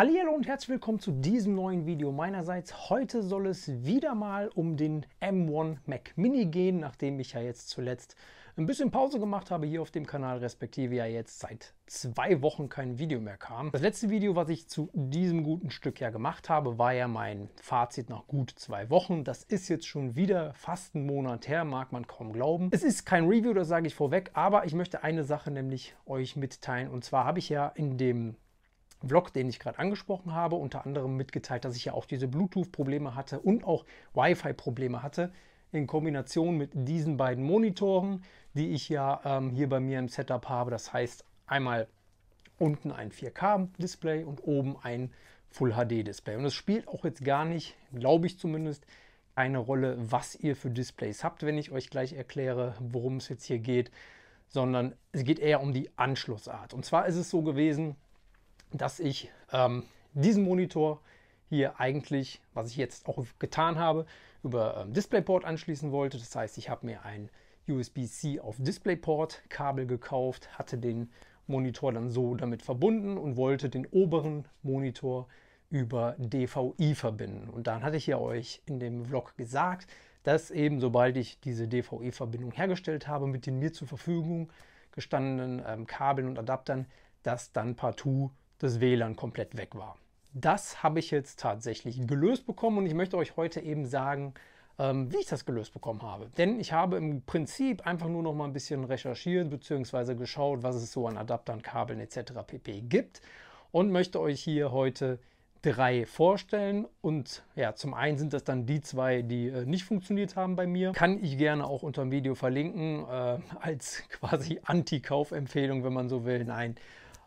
Hallo und herzlich willkommen zu diesem neuen Video meinerseits. Heute soll es wieder mal um den M1 Mac Mini gehen, nachdem ich ja jetzt zuletzt ein bisschen Pause gemacht habe hier auf dem Kanal, respektive ja jetzt seit zwei Wochen kein Video mehr kam. Das letzte Video, was ich zu diesem guten Stück ja gemacht habe, war ja mein Fazit nach gut zwei Wochen. Das ist jetzt schon wieder fast einen Monat her, mag man kaum glauben. Es ist kein Review, das sage ich vorweg, aber ich möchte eine Sache nämlich euch mitteilen. Und zwar habe ich ja in dem Vlog, den ich gerade angesprochen habe, unter anderem mitgeteilt, dass ich ja auch diese Bluetooth-Probleme hatte und auch Wi-Fi-Probleme hatte in Kombination mit diesen beiden Monitoren, die ich ja ähm, hier bei mir im Setup habe. Das heißt einmal unten ein 4K-Display und oben ein Full-HD-Display. Und es spielt auch jetzt gar nicht, glaube ich zumindest, eine Rolle, was ihr für Displays habt, wenn ich euch gleich erkläre, worum es jetzt hier geht, sondern es geht eher um die Anschlussart. Und zwar ist es so gewesen, dass ich ähm, diesen Monitor hier eigentlich, was ich jetzt auch getan habe, über ähm, DisplayPort anschließen wollte. Das heißt, ich habe mir ein USB-C auf DisplayPort Kabel gekauft, hatte den Monitor dann so damit verbunden und wollte den oberen Monitor über DVI verbinden. Und dann hatte ich ja euch in dem Vlog gesagt, dass eben sobald ich diese DVI-Verbindung hergestellt habe mit den mir zur Verfügung gestandenen ähm, Kabeln und Adaptern, dass dann partout das WLAN komplett weg war. Das habe ich jetzt tatsächlich gelöst bekommen und ich möchte euch heute eben sagen, ähm, wie ich das gelöst bekommen habe. Denn ich habe im Prinzip einfach nur noch mal ein bisschen recherchiert bzw. geschaut, was es so an Adaptern, Kabeln etc. pp. gibt und möchte euch hier heute drei vorstellen. Und ja, zum einen sind das dann die zwei, die äh, nicht funktioniert haben bei mir. Kann ich gerne auch unter dem Video verlinken, äh, als quasi Anti-Kaufempfehlung, wenn man so will. Nein,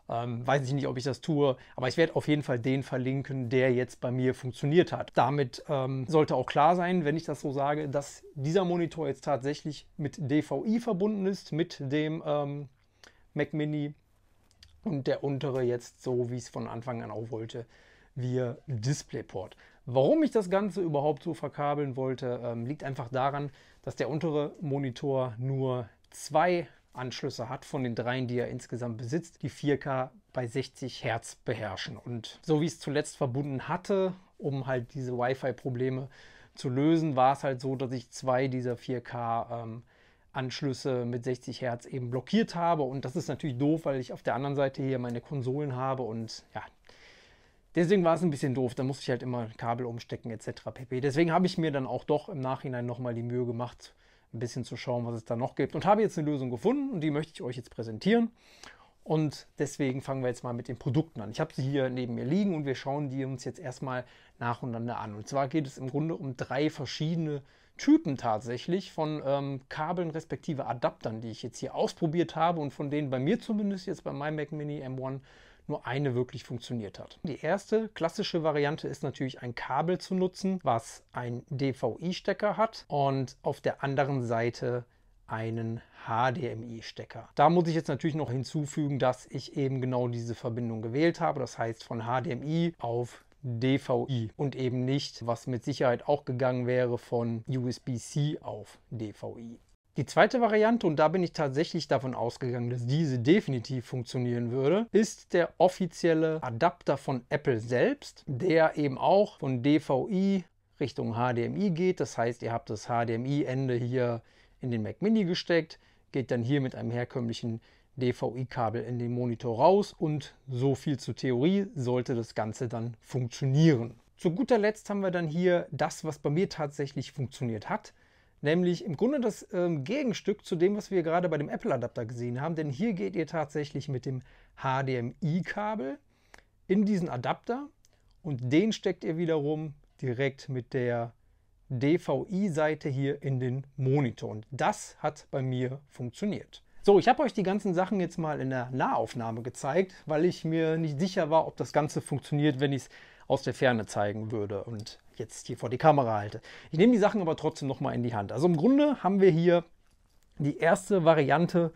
ähm, weiß ich nicht, ob ich das tue, aber ich werde auf jeden Fall den verlinken, der jetzt bei mir funktioniert hat. Damit ähm, sollte auch klar sein, wenn ich das so sage, dass dieser Monitor jetzt tatsächlich mit DVI verbunden ist, mit dem ähm, Mac Mini und der untere jetzt so, wie ich es von Anfang an auch wollte, via DisplayPort. Warum ich das Ganze überhaupt so verkabeln wollte, ähm, liegt einfach daran, dass der untere Monitor nur zwei Anschlüsse hat von den dreien, die er insgesamt besitzt, die 4K bei 60 Hertz beherrschen. Und so wie es zuletzt verbunden hatte, um halt diese Wi-Fi-Probleme zu lösen, war es halt so, dass ich zwei dieser 4K ähm, Anschlüsse mit 60 Hertz eben blockiert habe. Und das ist natürlich doof, weil ich auf der anderen Seite hier meine Konsolen habe und ja, deswegen war es ein bisschen doof. Da musste ich halt immer Kabel umstecken etc. pp. Deswegen habe ich mir dann auch doch im Nachhinein nochmal die Mühe gemacht, ein bisschen zu schauen, was es da noch gibt. Und habe jetzt eine Lösung gefunden und die möchte ich euch jetzt präsentieren. Und deswegen fangen wir jetzt mal mit den Produkten an. Ich habe sie hier neben mir liegen und wir schauen die uns jetzt erstmal nacheinander an. Und zwar geht es im Grunde um drei verschiedene Produkte Typen tatsächlich von ähm, Kabeln respektive Adaptern, die ich jetzt hier ausprobiert habe und von denen bei mir zumindest jetzt bei meinem Mac Mini M1 nur eine wirklich funktioniert hat. Die erste klassische Variante ist natürlich ein Kabel zu nutzen, was ein DVI-Stecker hat und auf der anderen Seite einen HDMI-Stecker. Da muss ich jetzt natürlich noch hinzufügen, dass ich eben genau diese Verbindung gewählt habe, das heißt von HDMI auf DVI und eben nicht, was mit Sicherheit auch gegangen wäre, von USB-C auf DVI. Die zweite Variante, und da bin ich tatsächlich davon ausgegangen, dass diese definitiv funktionieren würde, ist der offizielle Adapter von Apple selbst, der eben auch von DVI Richtung HDMI geht. Das heißt, ihr habt das HDMI-Ende hier in den Mac Mini gesteckt, geht dann hier mit einem herkömmlichen DVI-Kabel in den Monitor raus und so viel zur Theorie sollte das Ganze dann funktionieren. Zu guter Letzt haben wir dann hier das, was bei mir tatsächlich funktioniert hat, nämlich im Grunde das ähm, Gegenstück zu dem, was wir gerade bei dem Apple-Adapter gesehen haben, denn hier geht ihr tatsächlich mit dem HDMI-Kabel in diesen Adapter und den steckt ihr wiederum direkt mit der DVI-Seite hier in den Monitor und das hat bei mir funktioniert. So, ich habe euch die ganzen Sachen jetzt mal in der Nahaufnahme gezeigt, weil ich mir nicht sicher war, ob das Ganze funktioniert, wenn ich es aus der Ferne zeigen würde und jetzt hier vor die Kamera halte. Ich nehme die Sachen aber trotzdem nochmal in die Hand. Also im Grunde haben wir hier die erste Variante,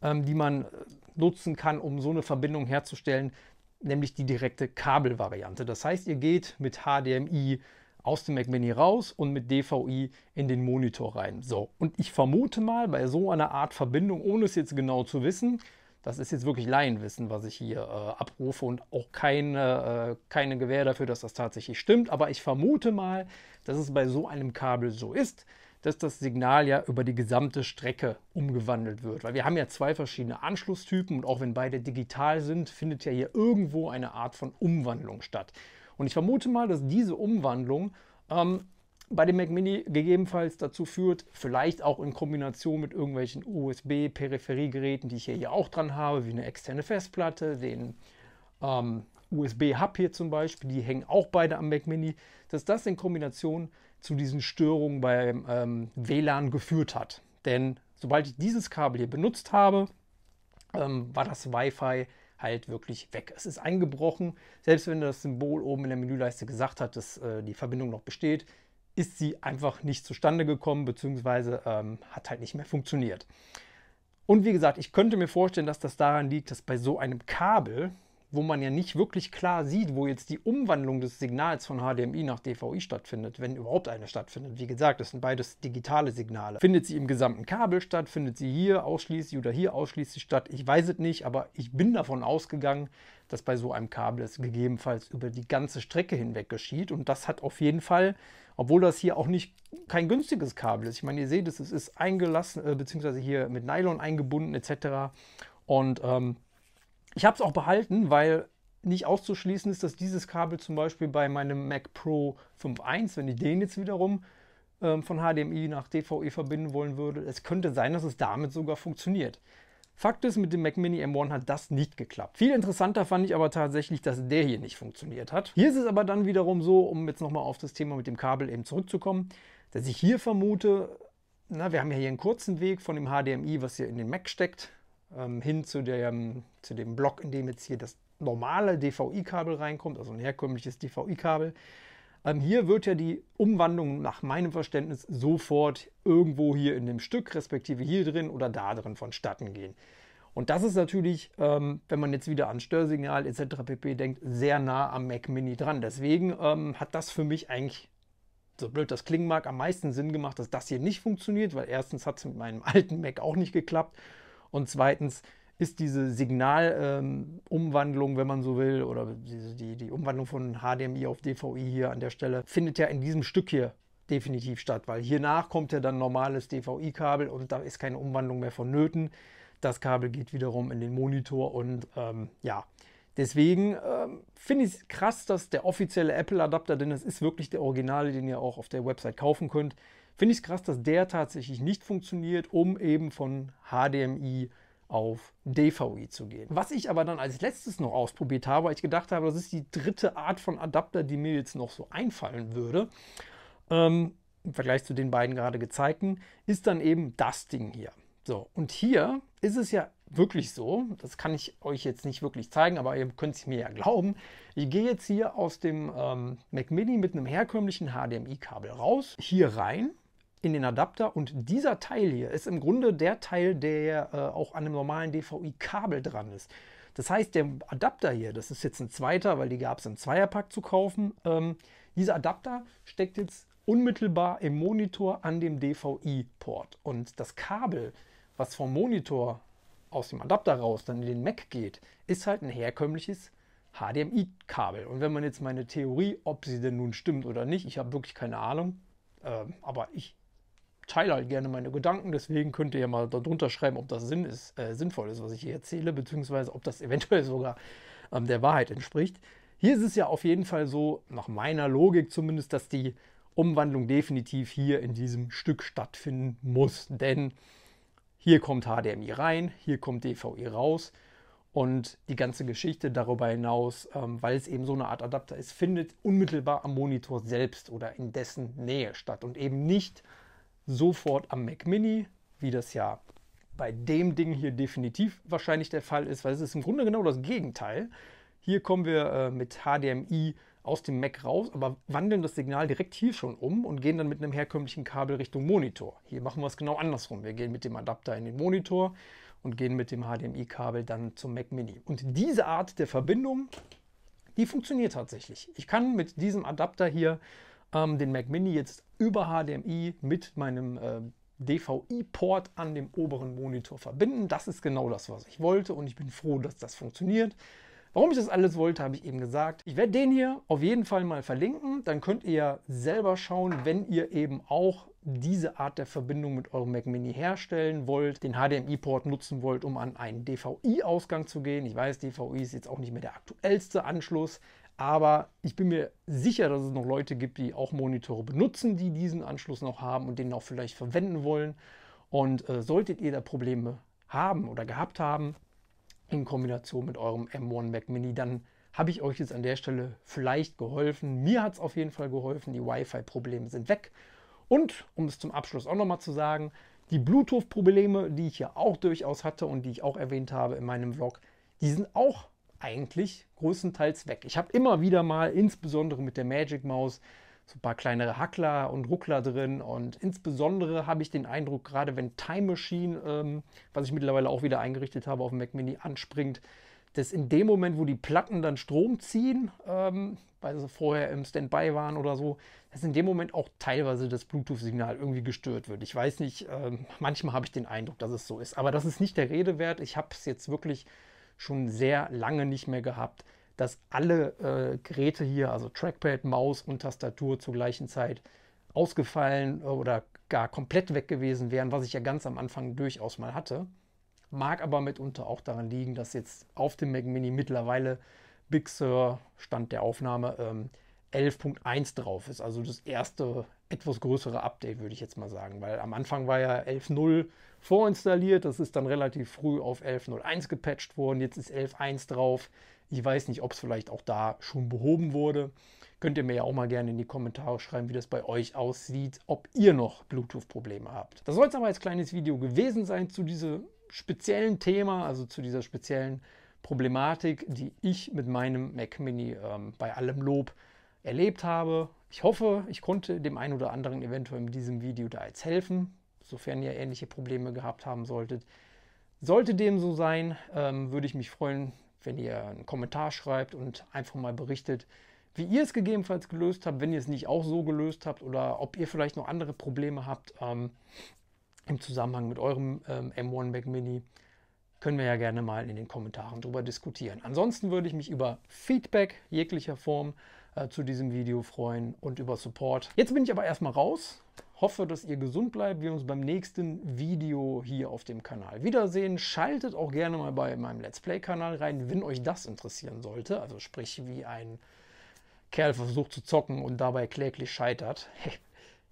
ähm, die man äh, nutzen kann, um so eine Verbindung herzustellen, nämlich die direkte Kabelvariante. Das heißt, ihr geht mit HDMI aus dem Mac Mini raus und mit DVI in den Monitor rein. So, und ich vermute mal, bei so einer Art Verbindung, ohne es jetzt genau zu wissen, das ist jetzt wirklich Laienwissen, was ich hier äh, abrufe und auch keine, äh, keine Gewähr dafür, dass das tatsächlich stimmt. Aber ich vermute mal, dass es bei so einem Kabel so ist, dass das Signal ja über die gesamte Strecke umgewandelt wird. Weil wir haben ja zwei verschiedene Anschlusstypen und auch wenn beide digital sind, findet ja hier irgendwo eine Art von Umwandlung statt. Und ich vermute mal, dass diese Umwandlung ähm, bei dem Mac Mini gegebenenfalls dazu führt, vielleicht auch in Kombination mit irgendwelchen USB-Peripheriegeräten, die ich hier, auch dran habe, wie eine externe Festplatte, den ähm, USB-Hub hier zum Beispiel, die hängen auch beide am Mac Mini, dass das in Kombination zu diesen Störungen beim ähm, WLAN geführt hat. Denn sobald ich dieses Kabel hier benutzt habe, ähm, war das Wi-Fi halt wirklich weg. Es ist eingebrochen. Selbst wenn das Symbol oben in der Menüleiste gesagt hat, dass äh, die Verbindung noch besteht, ist sie einfach nicht zustande gekommen, beziehungsweise ähm, hat halt nicht mehr funktioniert. Und wie gesagt, ich könnte mir vorstellen, dass das daran liegt, dass bei so einem Kabel, wo man ja nicht wirklich klar sieht, wo jetzt die Umwandlung des Signals von HDMI nach DVI stattfindet, wenn überhaupt eine stattfindet. Wie gesagt, das sind beides digitale Signale. Findet sie im gesamten Kabel statt? Findet sie hier ausschließlich oder hier ausschließlich statt? Ich weiß es nicht, aber ich bin davon ausgegangen, dass bei so einem Kabel es gegebenenfalls über die ganze Strecke hinweg geschieht. Und das hat auf jeden Fall, obwohl das hier auch nicht kein günstiges Kabel ist. Ich meine, ihr seht es, es ist eingelassen, äh, beziehungsweise hier mit Nylon eingebunden etc. Und ähm, ich habe es auch behalten, weil nicht auszuschließen ist, dass dieses Kabel zum Beispiel bei meinem Mac Pro 5.1, wenn ich den jetzt wiederum ähm, von HDMI nach DVE verbinden wollen würde, es könnte sein, dass es damit sogar funktioniert. Fakt ist, mit dem Mac Mini M1 hat das nicht geklappt. Viel interessanter fand ich aber tatsächlich, dass der hier nicht funktioniert hat. Hier ist es aber dann wiederum so, um jetzt nochmal auf das Thema mit dem Kabel eben zurückzukommen, dass ich hier vermute, na, wir haben ja hier einen kurzen Weg von dem HDMI, was hier in den Mac steckt, ähm, hin zu dem, zu dem Block, in dem jetzt hier das normale DVI-Kabel reinkommt, also ein herkömmliches DVI-Kabel. Ähm, hier wird ja die Umwandlung nach meinem Verständnis sofort irgendwo hier in dem Stück, respektive hier drin oder da drin vonstatten gehen. Und das ist natürlich, ähm, wenn man jetzt wieder an Störsignal etc. pp. denkt, sehr nah am Mac Mini dran. Deswegen ähm, hat das für mich eigentlich, so blöd das klingen mag, am meisten Sinn gemacht, dass das hier nicht funktioniert, weil erstens hat es mit meinem alten Mac auch nicht geklappt und zweitens ist diese Signalumwandlung, ähm, wenn man so will, oder die, die Umwandlung von HDMI auf DVI hier an der Stelle, findet ja in diesem Stück hier definitiv statt, weil hiernach kommt ja dann normales DVI-Kabel und da ist keine Umwandlung mehr vonnöten. Das Kabel geht wiederum in den Monitor und ähm, ja, Deswegen ähm, finde ich es krass, dass der offizielle Apple-Adapter, denn es ist wirklich der Originale, den ihr auch auf der Website kaufen könnt, finde ich es krass, dass der tatsächlich nicht funktioniert, um eben von HDMI auf DVI zu gehen. Was ich aber dann als letztes noch ausprobiert habe, weil ich gedacht habe, das ist die dritte Art von Adapter, die mir jetzt noch so einfallen würde, ähm, im Vergleich zu den beiden gerade gezeigten, ist dann eben das Ding hier. So, und hier ist es ja wirklich so, das kann ich euch jetzt nicht wirklich zeigen, aber ihr könnt es mir ja glauben. Ich gehe jetzt hier aus dem ähm, Mac Mini mit einem herkömmlichen HDMI-Kabel raus, hier rein in den Adapter und dieser Teil hier ist im Grunde der Teil, der äh, auch an einem normalen DVI-Kabel dran ist. Das heißt, der Adapter hier, das ist jetzt ein zweiter, weil die gab es im Zweierpack zu kaufen, ähm, dieser Adapter steckt jetzt unmittelbar im Monitor an dem DVI-Port. Und das Kabel, was vom Monitor aus dem Adapter raus dann in den Mac geht, ist halt ein herkömmliches HDMI-Kabel. Und wenn man jetzt meine Theorie, ob sie denn nun stimmt oder nicht, ich habe wirklich keine Ahnung, äh, aber ich teile halt gerne meine Gedanken, deswegen könnt ihr ja mal darunter schreiben, ob das Sinn ist, äh, sinnvoll ist, was ich hier erzähle, beziehungsweise ob das eventuell sogar ähm, der Wahrheit entspricht. Hier ist es ja auf jeden Fall so, nach meiner Logik zumindest, dass die Umwandlung definitiv hier in diesem Stück stattfinden muss, denn hier kommt HDMI rein, hier kommt DVI raus und die ganze Geschichte darüber hinaus, ähm, weil es eben so eine Art Adapter ist, findet unmittelbar am Monitor selbst oder in dessen Nähe statt und eben nicht sofort am Mac Mini, wie das ja bei dem Ding hier definitiv wahrscheinlich der Fall ist, weil es ist im Grunde genau das Gegenteil. Hier kommen wir äh, mit HDMI aus dem Mac raus, aber wandeln das Signal direkt hier schon um und gehen dann mit einem herkömmlichen Kabel Richtung Monitor. Hier machen wir es genau andersrum. Wir gehen mit dem Adapter in den Monitor und gehen mit dem HDMI-Kabel dann zum Mac Mini. Und diese Art der Verbindung, die funktioniert tatsächlich. Ich kann mit diesem Adapter hier ähm, den Mac Mini jetzt über HDMI mit meinem äh, DVI-Port an dem oberen Monitor verbinden. Das ist genau das, was ich wollte und ich bin froh, dass das funktioniert. Warum ich das alles wollte, habe ich eben gesagt. Ich werde den hier auf jeden Fall mal verlinken. Dann könnt ihr selber schauen, wenn ihr eben auch diese Art der Verbindung mit eurem Mac Mini herstellen wollt, den HDMI-Port nutzen wollt, um an einen DVI-Ausgang zu gehen. Ich weiß, DVI ist jetzt auch nicht mehr der aktuellste Anschluss, aber ich bin mir sicher, dass es noch Leute gibt, die auch Monitore benutzen, die diesen Anschluss noch haben und den auch vielleicht verwenden wollen. Und äh, solltet ihr da Probleme haben oder gehabt haben, in Kombination mit eurem M1 Mac Mini, dann habe ich euch jetzt an der Stelle vielleicht geholfen. Mir hat es auf jeden Fall geholfen. Die Wi-Fi-Probleme sind weg. Und um es zum Abschluss auch nochmal zu sagen, die Bluetooth-Probleme, die ich ja auch durchaus hatte und die ich auch erwähnt habe in meinem Vlog, die sind auch eigentlich größtenteils weg. Ich habe immer wieder mal, insbesondere mit der Magic Maus, so ein paar kleinere Hackler und Ruckler drin. Und insbesondere habe ich den Eindruck, gerade wenn Time Machine, ähm, was ich mittlerweile auch wieder eingerichtet habe, auf dem Mac Mini anspringt, dass in dem Moment, wo die Platten dann Strom ziehen, ähm, weil sie vorher im Standby waren oder so, dass in dem Moment auch teilweise das Bluetooth-Signal irgendwie gestört wird. Ich weiß nicht, ähm, manchmal habe ich den Eindruck, dass es so ist. Aber das ist nicht der Rede wert. Ich habe es jetzt wirklich schon sehr lange nicht mehr gehabt, dass alle äh, Geräte hier, also Trackpad, Maus und Tastatur zur gleichen Zeit ausgefallen äh, oder gar komplett weg gewesen wären, was ich ja ganz am Anfang durchaus mal hatte. Mag aber mitunter auch daran liegen, dass jetzt auf dem Mac Mini mittlerweile Big Sur, Stand der Aufnahme, ähm, 11.1 drauf ist. Also das erste etwas größere Update, würde ich jetzt mal sagen, weil am Anfang war ja 11.0 vorinstalliert, das ist dann relativ früh auf 11.01 gepatcht worden, jetzt ist 11.1 drauf. Ich weiß nicht, ob es vielleicht auch da schon behoben wurde. Könnt ihr mir ja auch mal gerne in die Kommentare schreiben, wie das bei euch aussieht, ob ihr noch Bluetooth-Probleme habt. Das soll es aber als kleines Video gewesen sein zu diesem speziellen Thema, also zu dieser speziellen Problematik, die ich mit meinem Mac Mini ähm, bei allem Lob erlebt habe. Ich hoffe, ich konnte dem einen oder anderen eventuell mit diesem Video da jetzt helfen, sofern ihr ähnliche Probleme gehabt haben solltet. Sollte dem so sein, ähm, würde ich mich freuen, wenn ihr einen Kommentar schreibt und einfach mal berichtet, wie ihr es gegebenenfalls gelöst habt, wenn ihr es nicht auch so gelöst habt oder ob ihr vielleicht noch andere Probleme habt ähm, im Zusammenhang mit eurem ähm, M1 Mac Mini. Können wir ja gerne mal in den Kommentaren darüber diskutieren. Ansonsten würde ich mich über Feedback jeglicher Form äh, zu diesem Video freuen und über Support. Jetzt bin ich aber erstmal raus. Hoffe, dass ihr gesund bleibt. Wir uns beim nächsten Video hier auf dem Kanal wiedersehen. Schaltet auch gerne mal bei meinem Let's Play-Kanal rein, wenn euch das interessieren sollte. Also sprich, wie ein Kerl versucht zu zocken und dabei kläglich scheitert.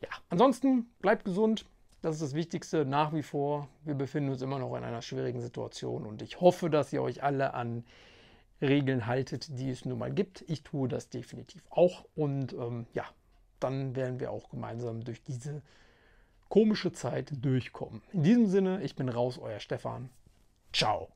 ja, ansonsten bleibt gesund. Das ist das Wichtigste nach wie vor. Wir befinden uns immer noch in einer schwierigen Situation und ich hoffe, dass ihr euch alle an Regeln haltet, die es nun mal gibt. Ich tue das definitiv auch. Und ähm, ja, dann werden wir auch gemeinsam durch diese komische Zeit durchkommen. In diesem Sinne, ich bin raus, euer Stefan. Ciao.